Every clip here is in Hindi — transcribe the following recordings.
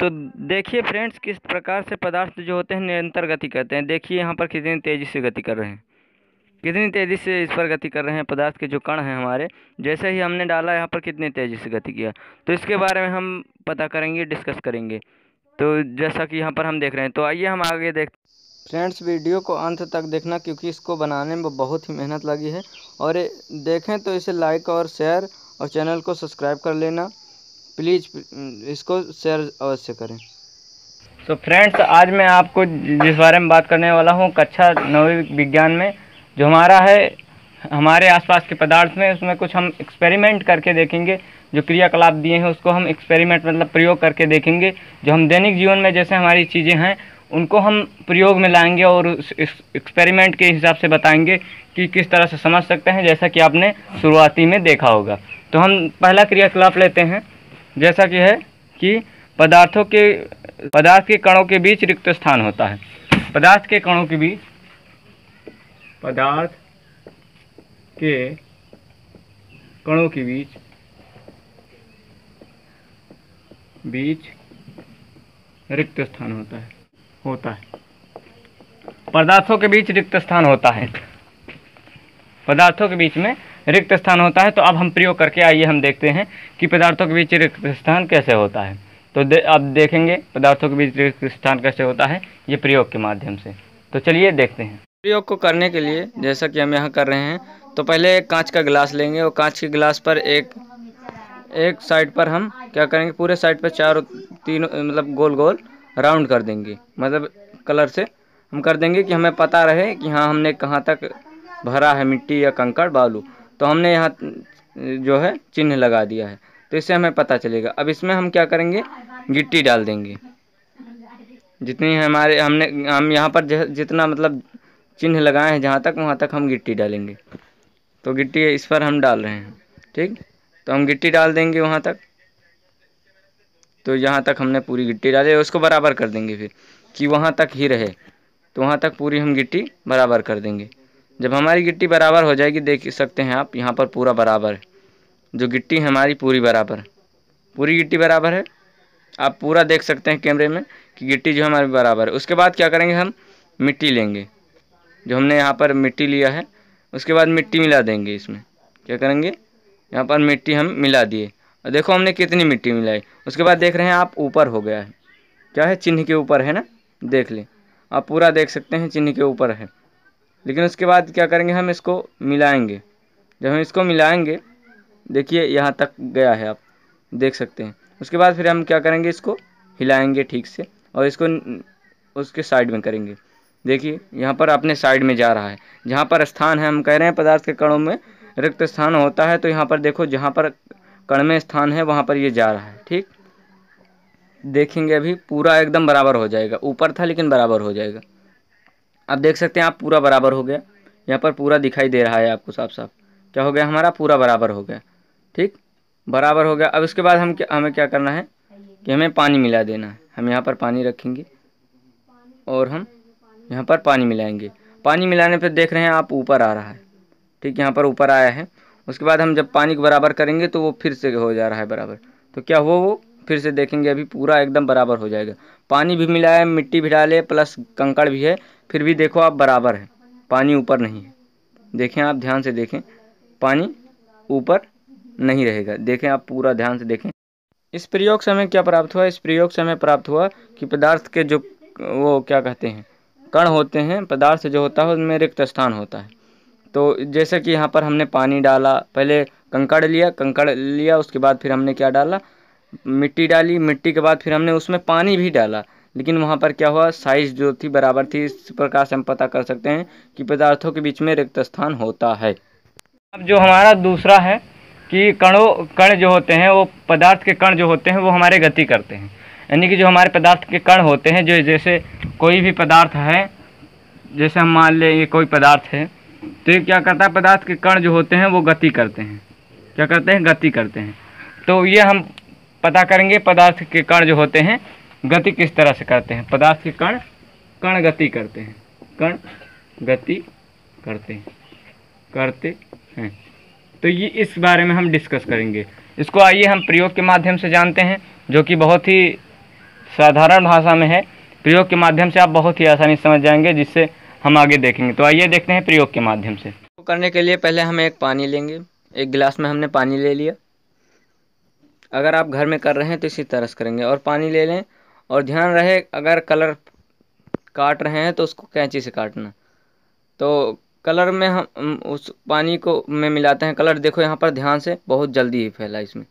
तो देखिए फ्रेंड्स किस प्रकार से पदार्थ जो होते हैं निरंतर गति करते हैं देखिए यहाँ पर कितनी तेज़ी से गति कर रहे हैं कितनी तेज़ी से इस पर गति कर रहे हैं पदार्थ के जो कण हैं हमारे जैसे ही हमने डाला यहाँ पर कितनी तेज़ी से गति किया तो इसके बारे में हम पता करेंगे डिस्कस करेंगे तो जैसा कि यहाँ पर हम देख रहे हैं तो आइए हम आगे देख फ्रेंड्स वीडियो को अंत तक देखना क्योंकि इसको बनाने में बहुत ही मेहनत लगी है और देखें तो इसे लाइक और शेयर और चैनल को सब्सक्राइब कर लेना प्लीज़ इसको शेयर अवश्य करें तो फ्रेंड्स आज मैं आपको जिस बारे में बात करने वाला हूँ कक्षा नवी विज्ञान में जो हमारा है हमारे आसपास के पदार्थ में उसमें कुछ हम एक्सपेरिमेंट करके देखेंगे जो क्रियाकलाप दिए हैं उसको हम एक्सपेरिमेंट मतलब प्रयोग करके देखेंगे जो हम दैनिक जीवन में जैसे हमारी चीज़ें हैं उनको हम प्रयोग में लाएंगे और उस एक्सपेरिमेंट के हिसाब से बताएंगे कि किस तरह से समझ सकते हैं जैसा कि आपने शुरुआती में देखा होगा तो हम पहला क्रियाकलाप लेते हैं जैसा कि है कि पदार्थों के पदार्थ के कणों के बीच रिक्त स्थान होता है पदार्थ के कणों के बीच पदार्थ के कणों के बीच बीच रिक्त स्थान होता है होता है पदार्थों के बीच रिक्त स्थान होता है पदार्थों के बीच में रिक्त स्थान होता है तो अब हम प्रयोग करके आइए हम देखते हैं कि पदार्थों के बीच रिक्त स्थान कैसे होता है तो दे, अब देखेंगे पदार्थों के बीच रिक्त स्थान कैसे होता है ये प्रयोग के माध्यम से तो चलिए देखते हैं प्रयोग को करने के लिए जैसा कि हम यहाँ कर रहे हैं तो पहले एक कांच का गिलास लेंगे और कांच के गिलास पर एक एक साइड पर हम क्या करेंगे पूरे साइड पर चार तीन मतलब गोल गोल राउंड कर देंगे मतलब कलर से हम कर देंगे कि हमें पता रहे कि हाँ हमने कहाँ तक भरा है मिट्टी या कंकड़ बालू तो हमने यहाँ जो है चिन्ह लगा दिया है तो इससे हमें पता चलेगा अब इसमें हम क्या करेंगे गिट्टी डाल देंगे जितनी हमारे हमने हम यहाँ पर जितना मतलब चिन्ह लगाए हैं जहाँ तक वहाँ तक हम गिट्टी डालेंगे तो गिट्टी इस पर हम डाल रहे हैं ठीक तो हम गिट्टी डाल देंगे वहाँ तक तो यहाँ तक हमने पूरी गिट्टी डाली उसको बराबर कर देंगे फिर कि वहाँ तक ही रहे तो वहाँ तक पूरी हम गिट्टी बराबर कर देंगे जब हमारी गिट्टी बराबर हो जाएगी देख सकते हैं आप यहाँ पर पूरा बराबर है जो गिट्टी हमारी पूरी बराबर पूरी गिट्टी बराबर है आप पूरा देख सकते हैं कैमरे में कि गिट्टी जो हमारी बराबर है उसके बाद क्या करेंगे हम मिट्टी लेंगे जो हमने यहाँ पर मिट्टी लिया है उसके बाद मिट्टी मिला देंगे इसमें क्या करेंगे यहाँ पर मिट्टी हम मिला दिए और देखो हमने कितनी मिट्टी मिलाई उसके बाद देख रहे हैं आप ऊपर हो गया है क्या है चिन्ह के ऊपर है ना देख लें आप पूरा देख सकते हैं चिन्ह के ऊपर है लेकिन उसके बाद क्या करेंगे हम इसको मिलाएंगे जब हम इसको मिलाएंगे देखिए यहाँ तक गया है आप देख सकते हैं उसके बाद फिर हम क्या करेंगे इसको हिलाएंगे ठीक से और इसको उसके साइड में करेंगे देखिए यहाँ पर अपने साइड में जा रहा है जहाँ पर स्थान है हम कह रहे हैं पदार्थ के कणों में रिक्त स्थान होता है तो यहाँ पर देखो जहाँ पर कण में स्थान है वहाँ पर ये जा रहा है ठीक देखेंगे अभी पूरा एकदम बराबर हो जाएगा ऊपर था लेकिन बराबर हो जाएगा आप देख सकते हैं आप पूरा बराबर हो गया यहाँ पर पूरा दिखाई दे रहा है आपको साफ साफ क्या हो गया हमारा पूरा बराबर हो गया ठीक बराबर हो गया अब इसके बाद हम क्या हमें क्या करना है कि हमें पानी मिला देना है हम यहाँ पर पानी रखेंगे और हम यहाँ पर पानी मिलाएंगे पानी मिलाने पर देख रहे हैं आप ऊपर आ रहा है ठीक यहाँ पर ऊपर आया है उसके बाद हम जब पानी को बराबर करेंगे तो वो फिर से हो जा रहा है बराबर तो क्या हुआ वो फिर से देखेंगे अभी पूरा एकदम बराबर हो जाएगा पानी भी मिला है मिट्टी भी डाले प्लस कंकड़ भी है फिर भी देखो आप बराबर है पानी ऊपर नहीं है देखें आप ध्यान से देखें पानी ऊपर नहीं रहेगा देखें आप पूरा ध्यान से देखें इस प्रयोग से हमें क्या प्राप्त हुआ इस प्रयोग से हमें प्राप्त हुआ कि पदार्थ के जो वो क्या कहते हैं कण होते हैं पदार्थ जो होता है उनमें रिक्त स्थान होता है तो जैसे कि यहाँ पर हमने पानी डाला पहले कंकड़ लिया कंकड़ लिया उसके बाद फिर हमने क्या डाला मिट्टी डाली मिट्टी के बाद फिर हमने उसमें पानी भी डाला लेकिन वहाँ पर क्या हुआ साइज जो थी बराबर थी इस प्रकार से हम पता कर सकते हैं कि पदार्थों के बीच में रिक्त स्थान होता है अब जो हमारा दूसरा है कि कणों कण जो होते हैं वो पदार्थ के कण जो होते हैं वो हमारे गति करते हैं यानी कि जो हमारे पदार्थ के कण होते हैं जो जैसे कोई भी पदार्थ है जैसे हम मान लें ये कोई पदार्थ है तो ये क्या करता है पदार्थ के कण जो होते हैं वो गति करते हैं क्या करते हैं गति करते हैं तो ये हम पता करेंगे पदार्थ के कण जो होते हैं गति किस तरह से करते हैं पदार्थ के कण कण गति करते हैं कण गति करते हैं करते हैं तो ये इस बारे में हम डिस्कस करेंगे इसको आइए हम प्रयोग के माध्यम से जानते हैं जो कि बहुत ही साधारण भाषा में है प्रयोग के माध्यम से आप बहुत ही आसानी समझ जाएंगे जिससे हम आगे देखेंगे तो आइए देखते हैं प्रयोग के माध्यम से तो करने के लिए पहले हम एक पानी लेंगे एक गिलास में हमने पानी ले लिया अगर आप घर में कर रहे हैं तो इसी तरह से करेंगे और पानी ले लें और ध्यान रहे अगर कलर काट रहे हैं तो उसको कैंची से काटना तो कलर में हम उस पानी को में मिलाते हैं कलर देखो यहाँ पर ध्यान से बहुत जल्दी ही फैला इसमें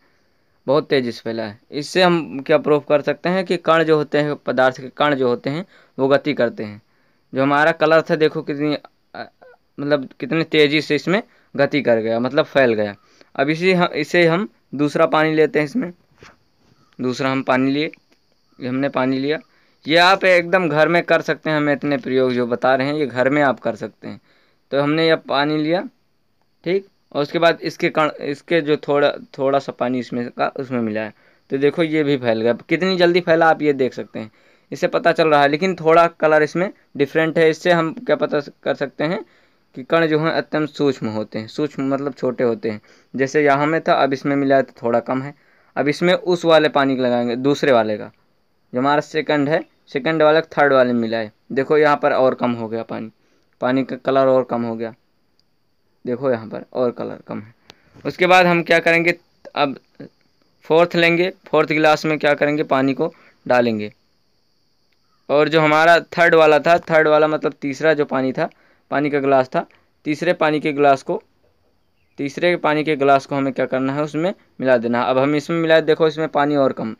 बहुत तेज़ी से फैला है इससे हम क्या प्रूफ कर सकते हैं कि कण जो होते हैं पदार्थ के कण जो होते हैं वो गति करते हैं जो हमारा कलर था देखो कितनी मतलब कितनी तेज़ी से इसमें गति कर गया मतलब फैल गया अब इसी इसे हम दूसरा पानी लेते हैं इसमें दूसरा हम पानी लिए हमने पानी लिया ये आप एकदम घर में कर सकते हैं हमें इतने प्रयोग जो बता रहे हैं ये घर में आप कर सकते हैं तो हमने यह पानी लिया ठीक और उसके बाद इसके कण इसके जो थोड़ा थोड़ा सा पानी इसमें का उसमें मिला है तो देखो ये भी फैल गया कितनी जल्दी फैला आप ये देख सकते हैं इससे पता चल रहा है लेकिन थोड़ा कलर इसमें डिफरेंट है इससे हम क्या पता कर सकते हैं कि कण जो है अत्यंत सूक्ष्म होते हैं सूक्ष्म मतलब छोटे होते हैं जैसे यहाँ में था अब इसमें मिला है तो थोड़ा कम है अब इसमें उस वाले पानी लगाएंगे दूसरे वाले का जो हमारा सेकंड है सेकंड वाला थर्ड वाले मिला है देखो यहाँ पर और कम हो गया पानी पानी का कलर और कम हो गया देखो यहाँ पर और कलर कम है उसके बाद हम क्या करेंगे अब फोर्थ लेंगे फोर्थ गिलास में क्या करेंगे पानी को डालेंगे और जो हमारा थर्ड वाला था थर्ड वाला मतलब तीसरा जो पानी था पानी का गिलास था तीसरे पानी के गिलास को तीसरे पानी के गिलास को हमें क्या करना है उसमें मिला देना अब हम इसमें मिला देखो इसमें पानी और कम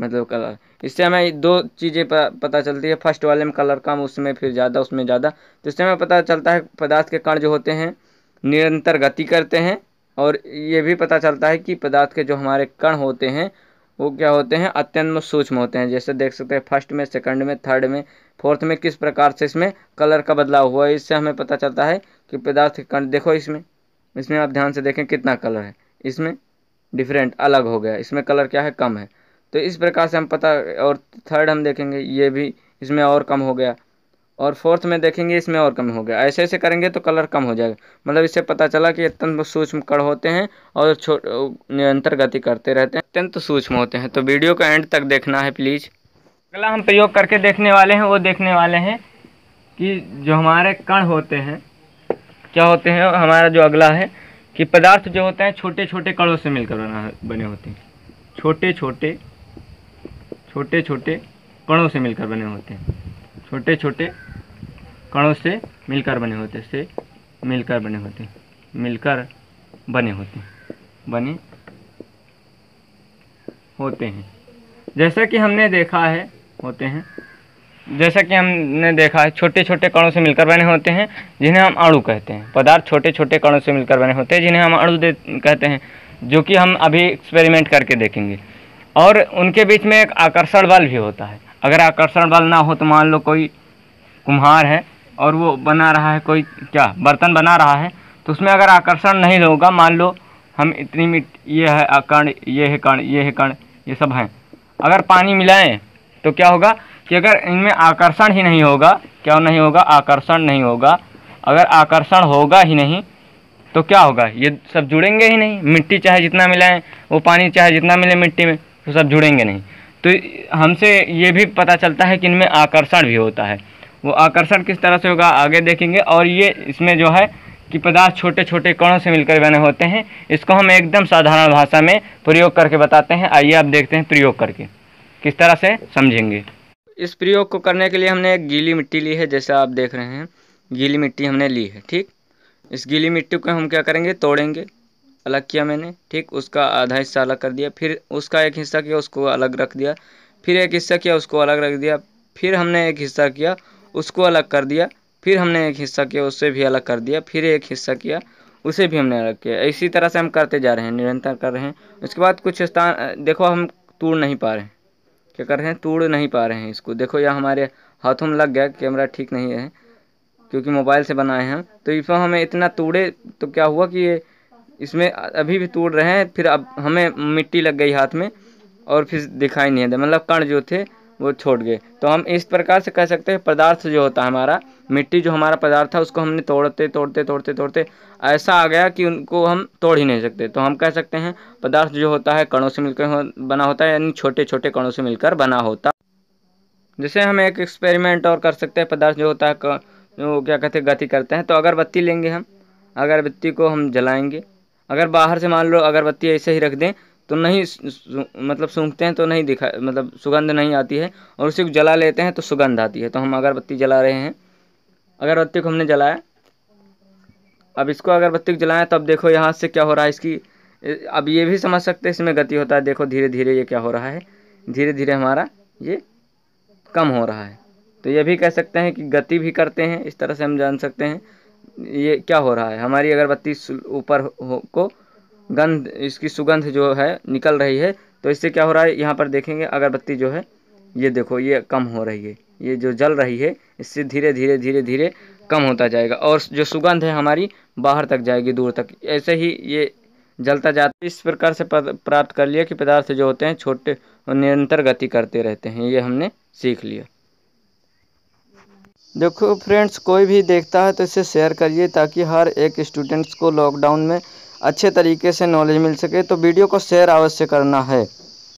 मतलब कलर इससे हमें दो चीज़ें पता चलती है फर्स्ट वाले में कलर कम उसमें फिर ज़्यादा उसमें ज़्यादा तो इससे हमें पता चलता है पदार्थ के कण जो होते हैं निरंतर गति करते हैं और ये भी पता चलता है कि पदार्थ के जो हमारे कण होते हैं वो क्या होते हैं अत्यंत सूक्ष्म होते हैं जैसे देख सकते हैं फर्स्ट में सेकंड में थर्ड में फोर्थ में किस प्रकार से इसमें कलर का बदलाव हुआ है इससे हमें पता चलता है कि पदार्थ के कण देखो इसमें इसमें आप ध्यान से देखें कितना कलर है इसमें डिफरेंट अलग हो गया इसमें कलर क्या है कम है तो इस प्रकार से हम पता और थर्ड हम देखेंगे ये भी इसमें और कम हो गया और फोर्थ में देखेंगे इसमें और कम हो गया ऐसे ऐसे करेंगे तो कलर कम हो जाएगा मतलब इससे पता चला कि अत्यंत सूक्ष्म कण होते हैं और छो निरंतर गति करते रहते हैं अत्यंत सूक्ष्म होते हैं तो वीडियो का एंड तक देखना है प्लीज़ अगला हम प्रयोग करके देखने वाले हैं वो देखने वाले हैं कि जो हमारे कण होते हैं क्या होते हैं हमारा जो अगला है कि पदार्थ जो होते हैं छोटे छोटे कणों से मिलकर बना बने होते हैं छोटे छोटे छोटे छोटे कणों से मिलकर बने होते हैं छोटे छोटे कणों से मिलकर बने होते से मिलकर बने होते हैं मिलकर बने होते बने होते हैं जैसा कि हमने देखा है होते हैं जैसा कि हमने देखा है छोटे छोटे कणों से मिलकर बने होते हैं जिन्हें हम अणु कहते हैं पदार्थ छोटे छोटे कणों से मिलकर बने होते हैं जिन्हें हम अणु कहते हैं जो कि हम अभी एक्सपेरिमेंट करके देखेंगे और उनके बीच में एक आकर्षण बल भी होता है अगर आकर्षण बल ना हो तो मान लो कोई कुम्हार है और वो बना रहा है कोई क्या बर्तन बना रहा है तो उसमें अगर आकर्षण नहीं होगा मान लो हम इतनी मिट ये है कण ये है कण ये है कण ये सब हैं अगर पानी मिलाएं तो क्या होगा कि अगर इनमें आकर्षण ही नहीं होगा क्या नहीं होगा आकर्षण नहीं होगा अगर आकर्षण होगा ही नहीं तो क्या होगा ये सब जुड़ेंगे ही नहीं मिट्टी चाहे जितना मिलाएं वो पानी चाहे जितना मिले मिट्टी में तो सब जुड़ेंगे नहीं तो हमसे ये भी पता चलता है कि इनमें आकर्षण भी होता है वो आकर्षण किस तरह से होगा आगे देखेंगे और ये इसमें जो है कि पदार्थ छोटे छोटे कणों से मिलकर बने होते हैं इसको हम एकदम साधारण भाषा में प्रयोग करके बताते हैं आइए आप देखते हैं प्रयोग करके किस तरह से समझेंगे इस प्रयोग को करने के लिए हमने एक गीली मिट्टी ली है जैसा आप देख रहे हैं गीली मिट्टी हमने ली है ठीक इस गीली मिट्टी को हम क्या करेंगे तोड़ेंगे अलग किया मैंने ठीक उसका आधा हिस्सा अलग कर दिया फिर उसका एक हिस्सा किया उसको अलग रख दिया फिर एक हिस्सा किया उसको अलग रख दिया फिर हमने एक हिस्सा किया उसको अलग कर दिया फिर हमने एक हिस्सा किया उससे भी अलग कर दिया फिर एक हिस्सा किया उसे भी हमने अलग किया इसी तरह से हम करते जा रहे हैं निरंतर कर रहे हैं उसके बाद कुछ स्थान देखो हम तोड़ नहीं पा रहे हैं क्या कर रहे हैं तोड़ नहीं पा रहे हैं इसको देखो यह हमारे हाथों में लग गया कैमरा ठीक नहीं है क्योंकि मोबाइल से बनाए हैं तो इसमें हमें इतना तोड़े तो क्या हुआ कि ये इसमें अभी भी तोड़ रहे हैं फिर अब हमें मिट्टी लग गई हाथ में और फिर दिखाई नहीं आता मतलब कण जो थे वो छोड़ गए तो हम इस प्रकार से कह सकते हैं पदार्थ जो होता है हमारा मिट्टी जो हमारा पदार्थ था उसको हमने तोड़ते तोड़ते तोड़ते तोड़ते ऐसा आ गया कि उनको हम तोड़ ही नहीं सकते तो हम कह सकते हैं पदार्थ जो होता है कणों से मिलकर हो, बना होता है यानी छोटे छोटे कणों से मिलकर बना होता जैसे हम एक एक्सपेरिमेंट और कर सकते हैं पदार्थ जो होता है वो क्या कहते हैं गति करते हैं तो अगरबत्ती लेंगे हम अगरबत्ती को हम जलाएंगे अगर बाहर से मान लो अगरबत्ती ऐसे ही रख दें तो नहीं मतलब सूंघते हैं तो नहीं दिखा मतलब सुगंध नहीं आती है और उसे जला लेते हैं तो सुगंध आती है तो हम अगरबत्ती जला रहे हैं अगरबत्ती को हमने जलाया अब इसको अगरबत्ती को जलाएं तब देखो यहाँ से क्या हो रहा है इसकी अब ये भी समझ सकते हैं इसमें गति होता है देखो धीरे धीरे ये क्या हो रहा है धीरे धीरे हमारा ये कम हो रहा है तो ये भी कह सकते हैं कि गति भी करते हैं इस तरह से हम जान सकते हैं ये क्या हो रहा है हमारी अगरबत्ती ऊपर को गंध इसकी सुगंध जो है निकल रही है तो इससे क्या हो रहा है यहाँ पर देखेंगे अगरबत्ती जो है ये देखो ये कम हो रही है ये जो जल रही है इससे धीरे धीरे धीरे धीरे कम होता जाएगा और जो सुगंध है हमारी बाहर तक जाएगी दूर तक ऐसे ही ये जलता जाता इस प्रकार से प्राप्त कर लिया कि पदार्थ जो होते हैं छोटे निरंतर गति करते रहते हैं ये हमने सीख लिया देखो फ्रेंड्स कोई भी देखता है तो इसे शेयर करिए ताकि हर एक स्टूडेंट्स को लॉकडाउन में अच्छे तरीके से नॉलेज मिल सके तो वीडियो को शेयर अवश्य करना है